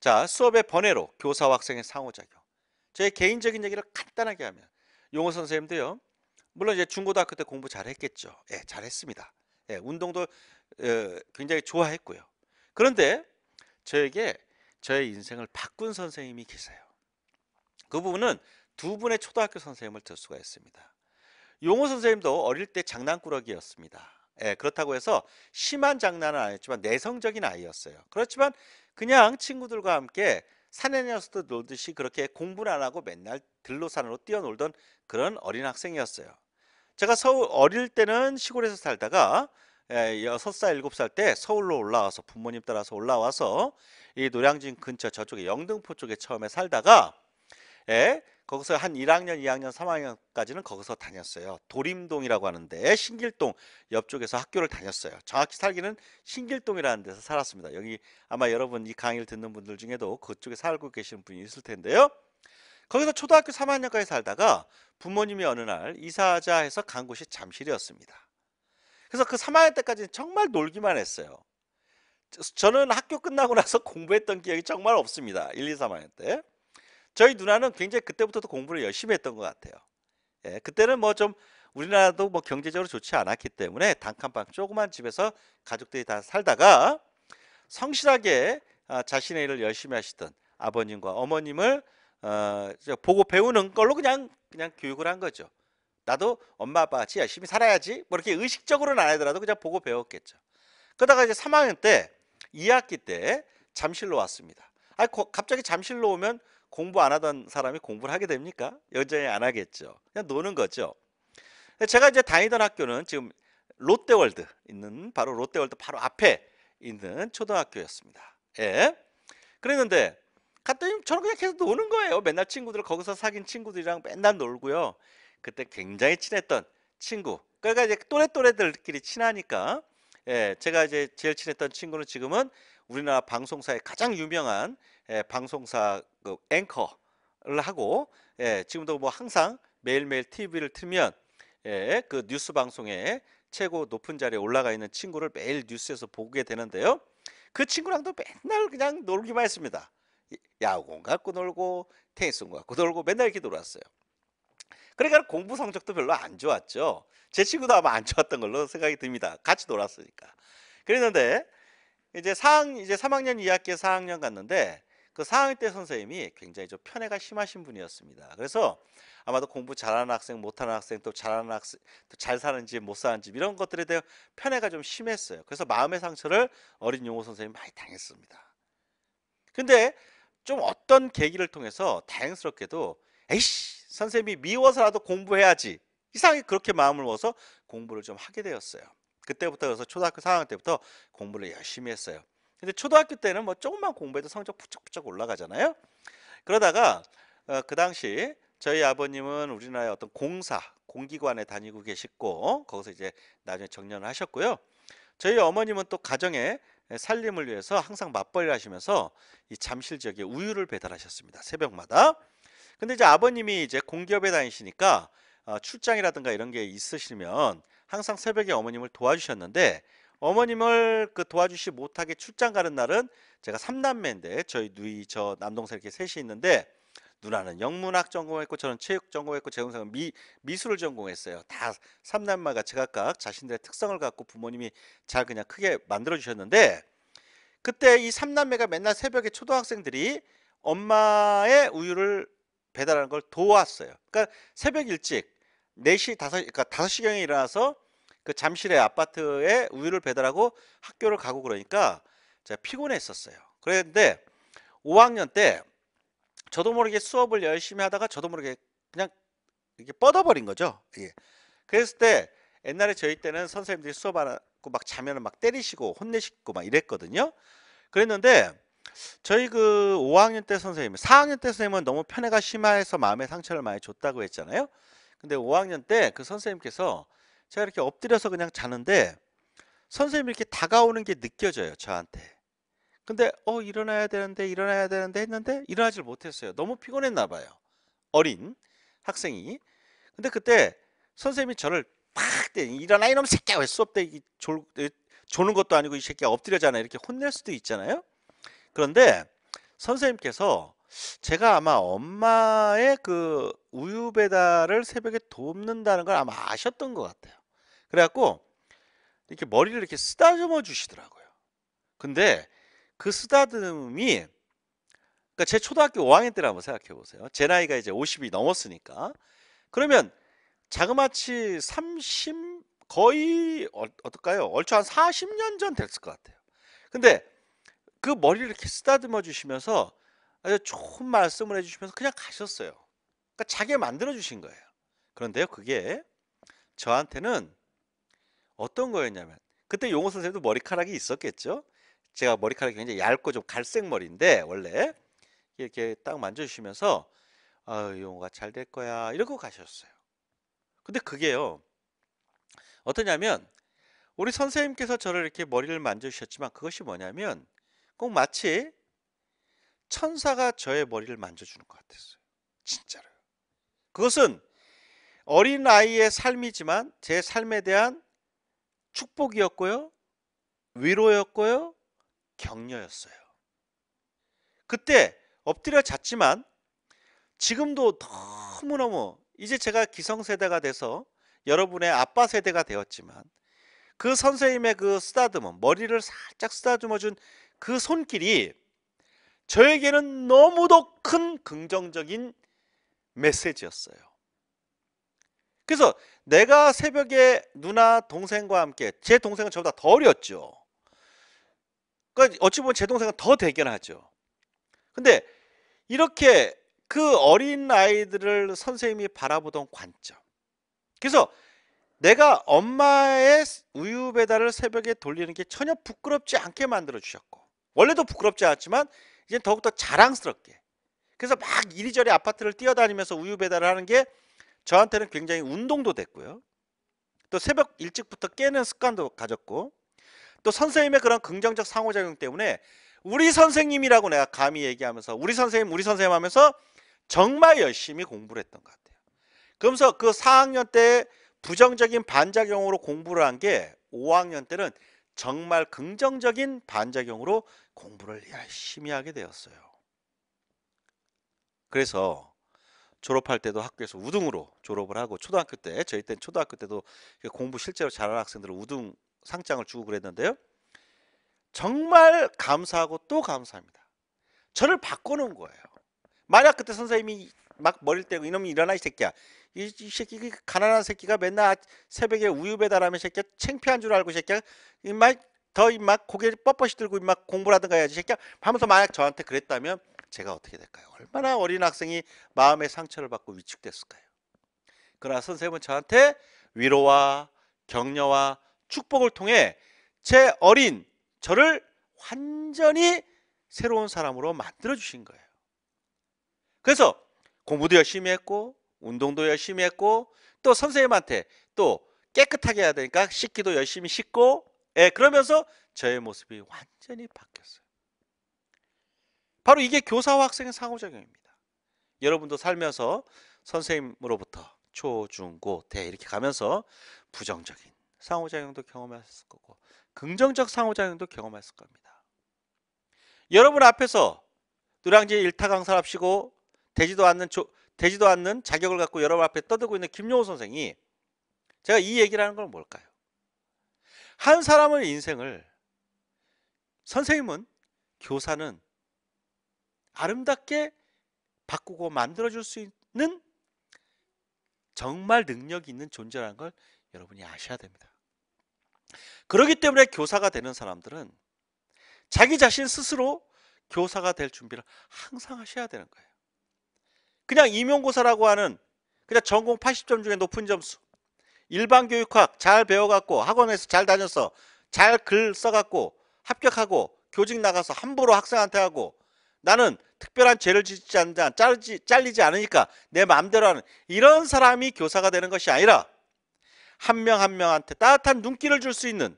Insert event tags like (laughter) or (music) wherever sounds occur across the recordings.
자, 수업의 번외로 교사와 학생의 상호작용. 제 개인적인 얘기를 간단하게 하면 용호 선생님도요. 물론 이제 중고등학교 때 공부 잘했겠죠. 예, 잘했습니다. 예, 운동도 예, 굉장히 좋아했고요. 그런데 저에게 저의 인생을 바꾼 선생님이 계세요. 그 부분은 두 분의 초등학교 선생님을 들 수가 있습니다. 용호 선생님도 어릴 때 장난꾸러기였습니다. 예, 그렇다고 해서 심한 장난은 아니었지만 내성적인 아이였어요. 그렇지만 그냥 친구들과 함께 산에 녀석도 놀듯이 그렇게 공부를 안 하고 맨날 들로산으로 뛰어놀던 그런 어린 학생이었어요. 제가 서울 어릴 때는 시골에서 살다가 예, 여섯 살7살때 서울로 올라와서 부모님 따라서 올라와서 이 노량진 근처 저쪽에 영등포 쪽에 처음에 살다가 예, 거기서 한 1학년, 2학년, 3학년까지는 거기서 다녔어요. 도림동이라고 하는데 신길동 옆쪽에서 학교를 다녔어요. 정확히 살기는 신길동이라는 데서 살았습니다. 여기 아마 여러분 이 강의를 듣는 분들 중에도 그쪽에 살고 계시는 분이 있을 텐데요. 거기서 초등학교 3학년까지 살다가 부모님이 어느 날 이사하자 해서 간 곳이 잠실이었습니다. 그래서 그 3학년 때까지는 정말 놀기만 했어요. 저는 학교 끝나고 나서 (laughs) 공부했던 기억이 정말 없습니다. 1, 2, 3학년 때. 저희 누나는 굉장히 그때부터도 공부를 열심히 했던 것 같아요. 예, 그때는 뭐 좀 우리나라도 뭐 경제적으로 좋지 않았기 때문에 단칸방 조그만 집에서 가족들이 다 살다가 성실하게 아, 자신의 일을 열심히 하시던 아버님과 어머님을 어, 보고 배우는 걸로 그냥 그냥 교육을 한 거죠. 나도 엄마 아빠같이 열심히 살아야지 뭐 이렇게 의식적으로는 안 하더라도 그냥 보고 배웠겠죠. 그러다가 이제 3학년 때 2학기 때 잠실로 왔습니다. 아 갑자기 잠실로 오면 공부 안 하던 사람이 공부를 하게 됩니까? 여전히 안 하겠죠. 그냥 노는 거죠. 제가 이제 다니던 학교는 지금 롯데월드 있는 바로 롯데월드 바로 앞에 있는 초등학교였습니다. 예. 그랬는데 갔더니 저는 그냥 계속 노는 거예요. 맨날 친구들 거기서 사귄 친구들이랑 맨날 놀고요. 그때 굉장히 친했던 친구. 그러니까 이제 또래 또래들끼리 친하니까 예, 제가 이제 제일 친했던 친구는 지금은 우리나라 방송사의 가장 유명한 예, 방송사 그 앵커를 하고 예, 지금도 뭐 항상 매일매일 TV를 틀면 예, 그 뉴스 방송에 최고 높은 자리에 올라가 있는 친구를 매일 뉴스에서 보게 되는데요. 그 친구랑도 맨날 그냥 놀기만 했습니다. 야구공 갖고 놀고 테니스공 갖고 놀고 맨날 이렇게 놀았어요. 그러니까 공부 성적도 별로 안 좋았죠. 제 친구도 아마 안 좋았던 걸로 생각이 듭니다. 같이 놀았으니까. 그랬는데 이제 4학 이제 3학년 2학기 4학년 갔는데 그 4학년 때 선생님이 굉장히 좀 편애가 심하신 분이었습니다. 그래서 아마도 공부 잘하는 학생, 못하는 학생, 또 잘하는 학생, 또잘 사는 집, 못 사는 집 이런 것들에 대해 편애가 좀 심했어요. 그래서 마음의 상처를 어린 용호 선생님이 많이 당했습니다. 근데 좀 어떤 계기를 통해서 다행스럽게도 에이씨 선생님이 미워서라도 공부해야지 이상하게 그렇게 마음을 먹어서 공부를 좀 하게 되었어요. 그때부터 그래서 초등학교 4학년 때부터 공부를 열심히 했어요. 근데 초등학교 때는 뭐 조금만 공부해도 성적 부쩍부쩍 올라가잖아요. 그러다가 어, 그 당시 저희 아버님은 우리나라의 어떤 공사 공기관에 다니고 계셨고 거기서 이제 나중에 정년을 하셨고요. 저희 어머님은 또 가정에 살림을 위해서 항상 맞벌이를 하시면서 이 잠실 지역에 우유를 배달하셨습니다. 새벽마다. 근데 이제 아버님이 이제 공기업에 다니시니까 어, 출장이라든가 이런 게 있으시면 항상 새벽에 어머님을 도와주셨는데 어머님을 그 도와주시 못하게 출장 가는 날은 제가 3남매인데 저희 누이 저 남동생 이렇게 셋이 있는데 누나는 영문학 전공했고 저는 체육 전공했고 제 동생은 미, 미술을 전공했어요. 다 3남매가 제각각 자신들의 특성을 갖고 부모님이 잘 그냥 크게 만들어 주셨는데 그때 이 3남매가 맨날 새벽에 초등학생들이 엄마의 우유를 배달하는 걸 도왔어요. 그러니까 새벽 일찍 4시5섯 그러니까 5 시경에 일어나서 그 잠실의 아파트에 우유를 배달하고 학교를 가고 그러니까 제가 피곤했었어요. 그런데 5학년 때 저도 모르게 수업을 열심히 하다가 저도 모르게 그냥 이렇게 뻗어버린 거죠. 예. 그랬을 때 옛날에 저희 때는 선생님들이 수업하고 막 자면은 막 때리시고 혼내시고 막 이랬거든요. 그랬는데 저희 그 5학년 때 선생님, 4학년 때 선생님은 너무 편애가 심해서 마음의 상처를 많이 줬다고 했잖아요. 근데 5학년 때 그 선생님께서 제가 이렇게 엎드려서 그냥 자는데 선생님이 이렇게 다가오는 게 느껴져요 저한테 근데 어 일어나야 되는데 일어나야 되는데 했는데 일어나질 못했어요 너무 피곤했나 봐요 어린 학생이 근데 그때 선생님이 저를 팍때 일어나 이놈 새끼야 왜 수업 때 졸, 조는 것도 아니고 이 새끼야 엎드려잖아 이렇게 혼낼 수도 있잖아요 그런데 선생님께서 제가 아마 엄마의 그 우유 배달을 새벽에 돕는다는 걸 아마 아셨던 것 같아요. 그래갖고 이렇게 머리를 이렇게 쓰다듬어 주시더라고요. 근데 그 쓰다듬이 그러니까 제 초등학교 5학년 때를 한번 생각해 보세요. 제 나이가 이제 50이 넘었으니까 그러면 자그마치 30 거의 어, 어떨까요? 얼추 한 40년 전 됐을 것 같아요. 근데 그 머리를 이렇게 쓰다듬어 주시면서 아주 좋은 말씀을 해주시면서 그냥 가셨어요. 그러니까 자기가 만들어 주신 거예요. 그런데요, 그게 저한테는 어떤 거였냐면 그때 용호 선생도 머리카락이 있었겠죠. 제가 머리카락이 굉장히 얇고 좀 갈색 머리인데 원래 이렇게 딱 만져주시면서 아, 용호가 잘 될 거야 이러고 가셨어요. 근데 그게요 어떠냐면 우리 선생님께서 저를 이렇게 머리를 만져주셨지만 그것이 뭐냐면 꼭 마치 천사가 저의 머리를 만져주는 것 같았어요. 진짜로요. 그것은 어린 아이의 삶이지만 제 삶에 대한 축복이었고요. 위로였고요. 격려였어요. 그때 엎드려 잤지만 지금도 너무너무 이제 제가 기성세대가 돼서 여러분의 아빠 세대가 되었지만 그 선생님의 그 쓰다듬음 머리를 살짝 쓰다듬어준 그 손길이 저에게는 너무도 큰 긍정적인 메시지였어요. 그래서 내가 새벽에 누나 동생과 함께 제 동생은 저보다 더 어렸죠. 그러니까 어찌 보면 제 동생은 더 대견하죠. 근데 이렇게 그 어린 아이들을 선생님이 바라보던 관점. 그래서 내가 엄마의 우유 배달을 새벽에 돌리는 게 전혀 부끄럽지 않게 만들어 주셨고 원래도 부끄럽지 않았지만 이제 더욱더 자랑스럽게 그래서 막 이리저리 아파트를 뛰어다니면서 우유 배달을 하는 게 저한테는 굉장히 운동도 됐고요 또 새벽 일찍부터 깨는 습관도 가졌고 또 선생님의 그런 긍정적 상호작용 때문에 우리 선생님이라고 내가 감히 얘기하면서 우리 선생님 우리 선생님 하면서 정말 열심히 공부를 했던 것 같아요 그러면서 그 4학년 때 부정적인 반작용으로 공부를 한 게 5학년 때는 정말 긍정적인 반작용으로 공부를 열심히 하게 되었어요. 그래서 졸업할 때도 학교에서 우등으로 졸업을 하고 초등학교 때 저희 때는 초등학교 때도 공부 실제로 잘하는 학생들을 우등 상장을 주고 그랬는데요. 정말 감사하고 또 감사합니다. 저를 바꾸는 거예요. 만약 그때 선생님이 막 머리를 떼고 이놈이 일어나 이 새끼야. 이, 이 새끼 가난한 새끼가 맨날 새벽에 우유 배달하면 새끼야 창피한 줄 알고 새끼야. 이말 더 입막 고개를 뻣뻣이 들고 입막 공부라든가 해야지 새끼야 하면서 만약 저한테 그랬다면 제가 어떻게 될까요? 얼마나 어린 학생이 마음의 상처를 받고 위축됐을까요? 그러나 선생님은 저한테 위로와 격려와 축복을 통해 제 어린 저를 완전히 새로운 사람으로 만들어 주신 거예요. 그래서 공부도 열심히 했고 운동도 열심히 했고 또 선생님한테 또 깨끗하게 해야 되니까 씻기도 열심히 씻고 예, 그러면서 저의 모습이 완전히 바뀌었어요. 바로 이게 교사와 학생의 상호작용입니다. 여러분도 살면서 선생님으로부터 초, 중, 고, 대 이렇게 가면서 부정적인 상호작용도 경험했을 거고 긍정적 상호작용도 경험했을 겁니다. 여러분 앞에서 누랑지 일타 강사를 시고 되지도 않는 조, 되지도 않는 자격을 갖고 여러분 앞에 떠들고 있는 김용호 선생이 제가 이 얘기를 하는 건 뭘까요? 한 사람의 인생을 선생님은 교사는 아름답게 바꾸고 만들어 줄수 있는 정말 능력이 있는 존재라는 걸 여러분이 아셔야 됩니다. 그렇기 때문에 교사가 되는 사람들은 자기 자신 스스로 교사가 될 준비를 항상 하셔야 되는 거예요. 그냥 임용고사라고 하는 그냥 전공 80점 중에 높은 점수 일반 교육학 잘 배워갖고 학원에서 잘다녀서잘 글 써갖고 합격하고 교직 나가서 함부로 학생한테 하고 나는 특별한 죄를 짓지 않는자 잘리지, 잘리지 않으니까 내 마음대로 하는 이런 사람이 교사가 되는 것이 아니라 한 명한 한 명한테 따뜻한 눈길을 줄 수 있는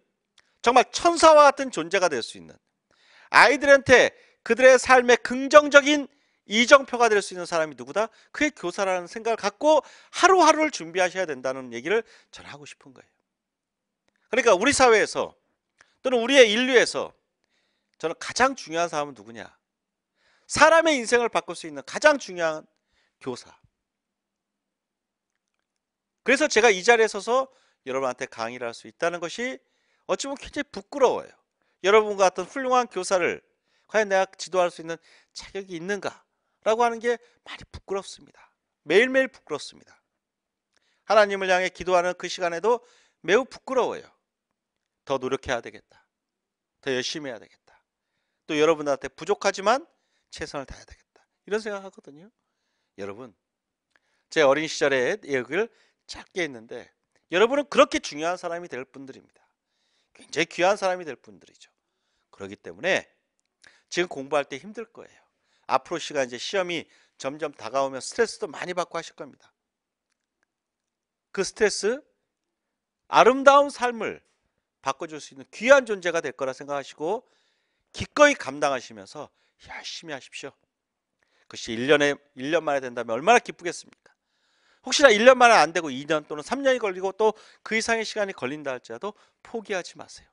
정말 천사와 같은 존재가 될 수 있는 아이들한테 그들의 삶에 긍정적인 이정표가 될 수 있는 사람이 누구다? 그의 교사라는 생각을 갖고 하루하루를 준비하셔야 된다는 얘기를 전 하고 싶은 거예요. 그러니까 우리 사회에서 또는 우리의 인류에서 저는 가장 중요한 사람은 누구냐? 사람의 인생을 바꿀 수 있는 가장 중요한 교사. 그래서 제가 이 자리에 서서 여러분한테 강의를 할 수 있다는 것이 어찌 보면 굉장히 부끄러워요. 여러분과 같은 훌륭한 교사를 과연 내가 지도할 수 있는 자격이 있는가? 라고 하는 게 많이 부끄럽습니다. 매일매일 부끄럽습니다. 하나님을 향해 기도하는 그 시간에도 매우 부끄러워요. 더 노력해야 되겠다. 더 열심히 해야 되겠다. 또 여러분한테 부족하지만 최선을 다해야 되겠다. 이런 생각하거든요. 여러분, 제 어린 시절에 얘기를 짧게 했는데 여러분은 그렇게 중요한 사람이 될 분들입니다. 굉장히 귀한 사람이 될 분들이죠. 그렇기 때문에 지금 공부할 때 힘들 거예요. 앞으로 시간 이제 시험이 점점 다가오면 스트레스도 많이 받고 하실 겁니다. 그 스트레스 아름다운 삶을 바꿔줄 수 있는 귀한 존재가 될 거라 생각하시고 기꺼이 감당하시면서 열심히 하십시오. 그것이 1년에 1년 만에 된다면 얼마나 기쁘겠습니까? 혹시나 1년 만에 안 되고 2년 또는 3년이 걸리고 또 그 이상의 시간이 걸린다 할지라도 포기하지 마세요.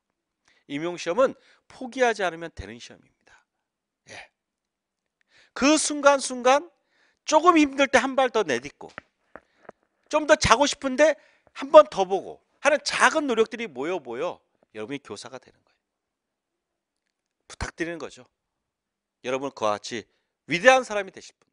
임용시험은 포기하지 않으면 되는 시험입니다. 예. 그 순간순간 조금 힘들 때 한 발 더 내딛고 좀 더 자고 싶은데 한 번 더 보고 하는 작은 노력들이 모여 모여 여러분이 교사가 되는 거예요. 부탁드리는 거죠. 여러분 그와 같이 위대한 사람이 되실 분.